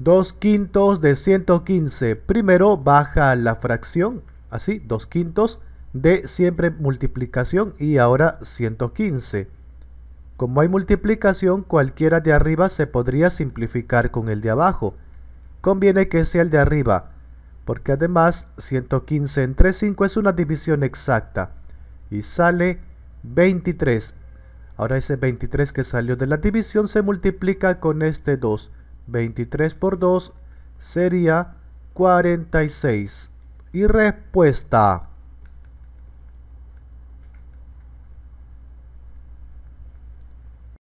2 quintos de 115. Primero baja la fracción, así, 2 quintos de siempre multiplicación y ahora 115. Como hay multiplicación, cualquiera de arriba se podría simplificar con el de abajo. Conviene que sea el de arriba, porque además 115 entre 5 es una división exacta y sale 23. Ahora ese 23 que salió de la división se multiplica con este 2 23 por 2 sería 46. Y respuesta.